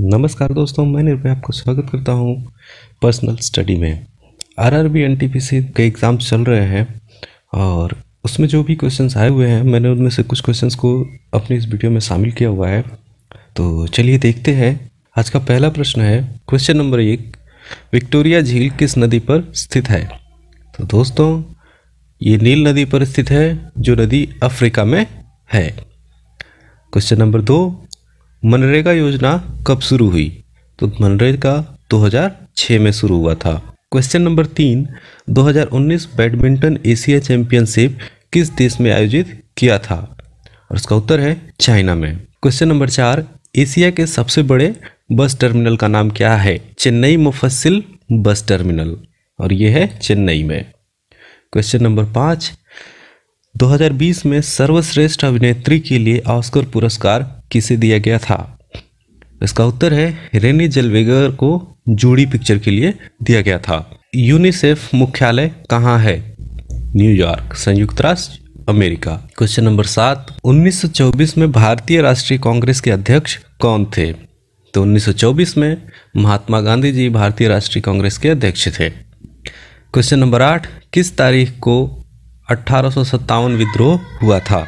नमस्कार दोस्तों मैं निर्भय आपका स्वागत करता हूँ पर्सनल स्टडी में R R B N T P C के एग्ज़ाम चल रहे हैं और उसमें जो भी क्वेश्चंस आए हुए हैं मैंने उनमें से कुछ क्वेश्चंस को अपने इस वीडियो में शामिल किया हुआ है तो चलिए देखते हैं आज का पहला प्रश्न है क्वेश्चन नंबर एक विक्टोरिया झील किस नदी पर स्थित है तो दोस्तों ये नील नदी पर स्थित है जो नदी अफ्रीका में है क्वेश्चन नंबर दो मनरेगा योजना कब शुरू हुई तो मनरेगा 2006 में शुरू हुआ था क्वेश्चन नंबर तीन 2019 बैडमिंटन एशिया चैंपियनशिप किस देश में आयोजित किया था और इसका उत्तर है चाइना में क्वेश्चन नंबर चार एशिया के सबसे बड़े बस टर्मिनल का नाम क्या है चेन्नई मुफस्सिल बस टर्मिनल और यह है चेन्नई में क्वेश्चन नंबर पाँच 2020 में सर्वश्रेष्ठ अभिनेत्री के लिए ऑस्कर पुरस्कार किसे दिया गया था इसका उत्तर है रेनी जलवेगर को जोड़ी पिक्चर के लिए दिया गया था यूनिसेफ मुख्यालय कहाँ है न्यूयॉर्क संयुक्त राष्ट्र अमेरिका क्वेश्चन नंबर सात 1924 में भारतीय राष्ट्रीय कांग्रेस के अध्यक्ष कौन थे तो 1924 में महात्मा गांधी जी भारतीय राष्ट्रीय कांग्रेस के अध्यक्ष थे क्वेश्चन नंबर आठ किस तारीख को अठारह विद्रोह हुआ था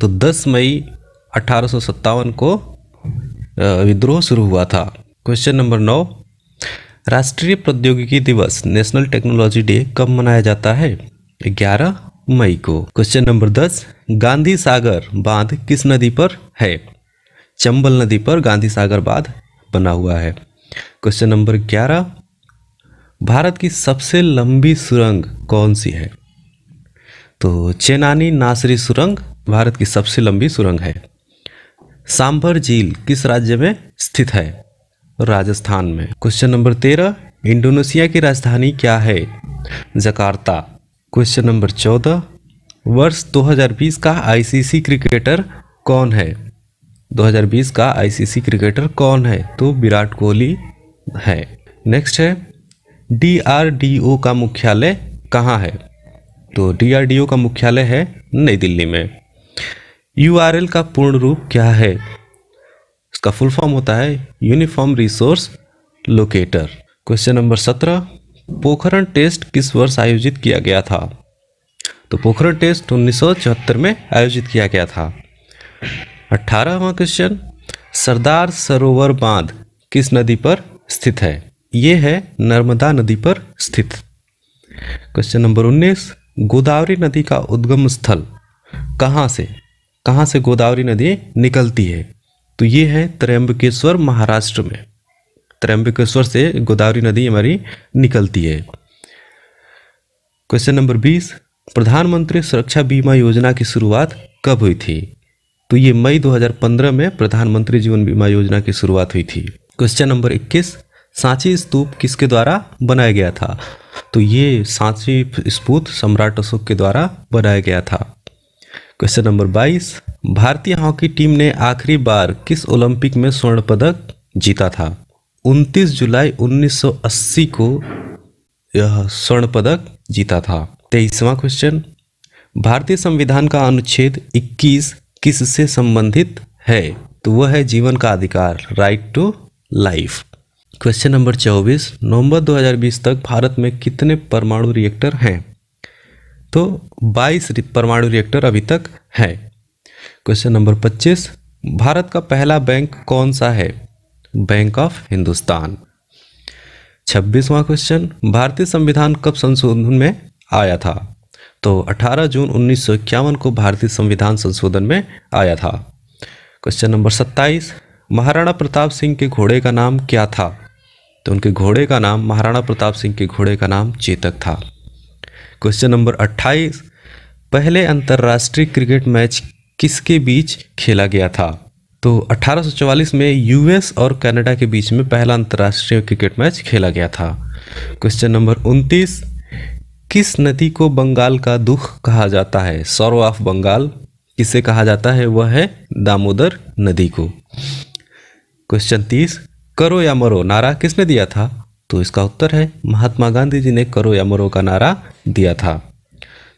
तो 10 मई 1857 को विद्रोह शुरू हुआ था क्वेश्चन नंबर नौ राष्ट्रीय प्रौद्योगिकी दिवस नेशनल टेक्नोलॉजी डे कब मनाया जाता है 11 मई को क्वेश्चन नंबर दस गांधी सागर बांध किस नदी पर है चंबल नदी पर गांधी सागर बांध बना हुआ है क्वेश्चन नंबर ग्यारह भारत की सबसे लंबी सुरंग कौन सी है तो चेनानी नासरी सुरंग भारत की सबसे लंबी सुरंग है सांभर झील किस राज्य में स्थित है राजस्थान में क्वेश्चन नंबर तेरह इंडोनेशिया की राजधानी क्या है जकार्ता क्वेश्चन नंबर चौदह वर्ष 2020 का आईसीसी क्रिकेटर कौन है 2020 का आईसीसी क्रिकेटर कौन है तो विराट कोहली है नेक्स्ट है डीआरडीओ का मुख्यालय कहाँ है तो डीआरडीओ का मुख्यालय है नई दिल्ली में यू का पूर्ण रूप क्या है इसका फुल फॉर्म होता है uniform resource locator question number सत्रह पोखरण टेस्ट किस वर्ष आयोजित किया गया था तो पोखरण टेस्ट उन्नीस में आयोजित किया गया था अठारहवा क्वेश्चन सरदार सरोवर बांध किस नदी पर स्थित है ये है नर्मदा नदी पर स्थित क्वेश्चन नंबर 19 गोदावरी नदी का उद्गम स्थल कहाँ से कहाँ से गोदावरी नदी निकलती है तो ये है त्र्यंबकेश्वर महाराष्ट्र में त्र्यंबकेश्वर से गोदावरी नदी हमारी निकलती है क्वेश्चन नंबर बीस प्रधानमंत्री सुरक्षा बीमा योजना की शुरुआत कब हुई थी तो ये मई 2015 में प्रधानमंत्री जीवन बीमा योजना की शुरुआत हुई थी क्वेश्चन नंबर 21 सांची स्तूप किसके द्वारा बनाया गया था तो ये सांची स्पूत सम्राट अशोक के द्वारा बनाया गया था क्वेश्चन नंबर 22 भारतीय हॉकी टीम ने आखिरी बार किस ओलंपिक में स्वर्ण पदक जीता था 29 जुलाई 1980 को यह स्वर्ण पदक जीता था तेईसवा क्वेश्चन भारतीय संविधान का अनुच्छेद 21 किससे संबंधित है तो वह है जीवन का अधिकार right to life question number 24 नवंबर 2020 तक भारत में कितने परमाणु रिएक्टर हैं तो 22 परमाणु रिएक्टर अभी तक है क्वेश्चन नंबर 25 भारत का पहला बैंक कौन सा है बैंक ऑफ हिंदुस्तान 26वां क्वेश्चन भारतीय संविधान कब संशोधन में आया था तो 18 जून उन्नीस को भारतीय संविधान संशोधन में आया था क्वेश्चन नंबर 27 महाराणा प्रताप सिंह के घोड़े का नाम क्या था तो उनके घोड़े का नाम महाराणा प्रताप सिंह के घोड़े का नाम चेतक था क्वेश्चन नंबर अट्ठाईस पहले अंतर्राष्ट्रीय क्रिकेट मैच किसके बीच खेला गया था तो 1844 में यूएस और कनाडा के बीच में पहला अंतर्राष्ट्रीय क्रिकेट मैच खेला गया था क्वेश्चन नंबर उनतीस किस नदी को बंगाल का दुख कहा जाता है सौरव ऑफ बंगाल किसे कहा जाता है वह है दामोदर नदी को क्वेश्चन तीस करो या मरो नारा किसने दिया था तो इसका उत्तर है महात्मा गांधी जी ने करो या मरो का नारा दिया था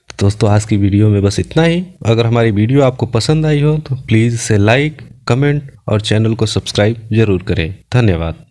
तो दोस्तों आज की वीडियो में बस इतना ही अगर हमारी वीडियो आपको पसंद आई हो तो प्लीज़ इसे लाइक कमेंट और चैनल को सब्सक्राइब जरूर करें धन्यवाद